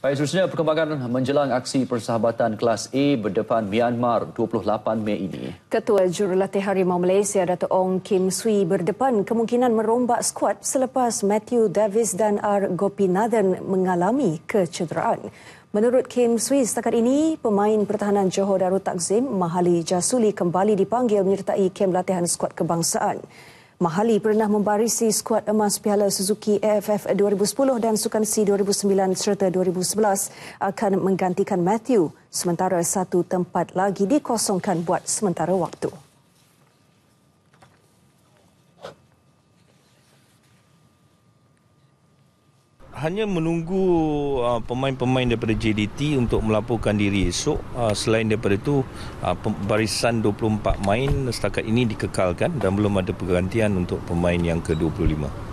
Baik, seterusnya perkembangan menjelang aksi persahabatan kelas A berdepan Myanmar 28 Mei ini. Ketua Jurulatih Harimau Malaysia, Dato' Ong Kim Sui berdepan kemungkinan merombak skuad selepas Matthew Davis dan R. Gopinathan mengalami kecederaan. Menurut Kim Sui, setakat ini pemain pertahanan Johor Darul Takzim, Mahali Jasuli kembali dipanggil menyertai kem latihan skuad kebangsaan. Mahali pernah membarisi skuad emas Piala Suzuki AFF 2010 dan Sukan C 2009 serta 2011 akan menggantikan Matthew sementara satu tempat lagi dikosongkan buat sementara waktu. hanya menunggu uh, pemain-pemain daripada JDT untuk melaporkan diri esok. Uh, selain daripada itu, uh, barisan 24 main setakat ini dikekalkan dan belum ada pergantian untuk pemain yang ke-25.